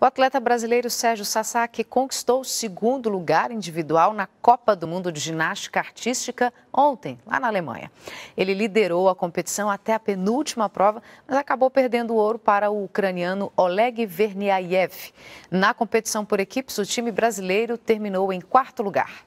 O atleta brasileiro Sérgio Sasaki conquistou o segundo lugar individual na Copa do Mundo de Ginástica Artística ontem, lá na Alemanha. Ele liderou a competição até a penúltima prova, mas acabou perdendo o ouro para o ucraniano Oleg Verniaev. Na competição por equipes, o time brasileiro terminou em quarto lugar.